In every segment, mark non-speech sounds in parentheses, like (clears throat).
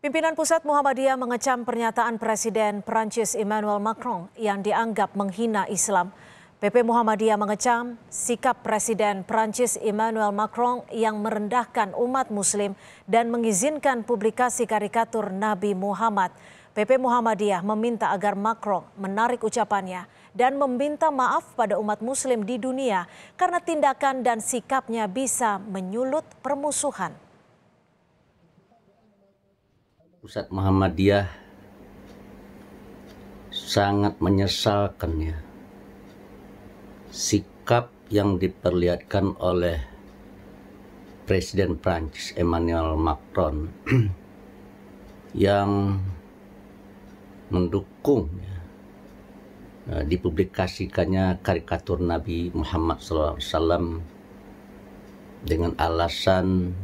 Pimpinan Pusat Muhammadiyah mengecam pernyataan Presiden Perancis Emmanuel Macron yang dianggap menghina Islam. PP Muhammadiyah mengecam sikap Presiden Perancis Emmanuel Macron yang merendahkan umat muslim dan mengizinkan publikasi karikatur Nabi Muhammad. PP Muhammadiyah meminta agar Macron menarik ucapannya dan meminta maaf pada umat muslim di dunia karena tindakan dan sikapnya bisa menyulut permusuhan. Pusat Muhammadiyah sangat menyesalkan ya sikap yang diperlihatkan oleh Presiden Prancis Emmanuel Macron (clears throat) yang mendukung ya, eh, dipublikasikannya karikatur Nabi Muhammad SAW dengan alasan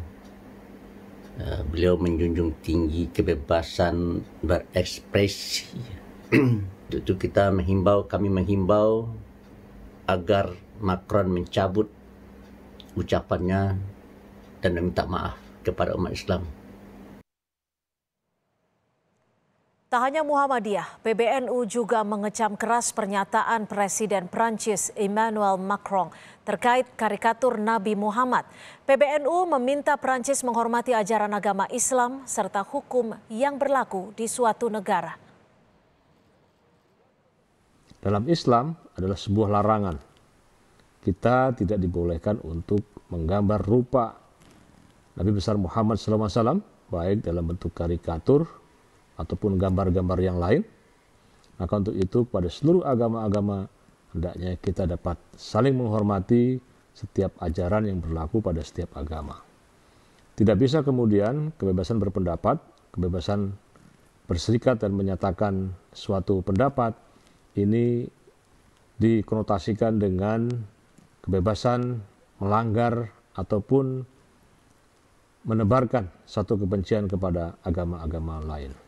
Eh, beliau menjunjung tinggi kebebasan berekspresi. Itu (clears throat) kita menghimbau, kami menghimbau agar Macron mencabut ucapannya dan meminta maaf kepada umat Islam. Tak hanya Muhammadiyah, PBNU juga mengecam keras pernyataan Presiden Prancis Emmanuel Macron terkait karikatur Nabi Muhammad. PBNU meminta Prancis menghormati ajaran agama Islam serta hukum yang berlaku di suatu negara. Dalam Islam adalah sebuah larangan. Kita tidak dibolehkan untuk menggambar rupa Nabi besar Muhammad SAW, baik dalam bentuk karikatur ataupun gambar-gambar yang lain. Maka untuk itu pada seluruh agama-agama hendaknya kita dapat saling menghormati setiap ajaran yang berlaku pada setiap agama. Tidak bisa kemudian kebebasan berpendapat, kebebasan berserikat dan menyatakan suatu pendapat ini dikonotasikan dengan kebebasan melanggar ataupun menebarkan satu kebencian kepada agama-agama lain.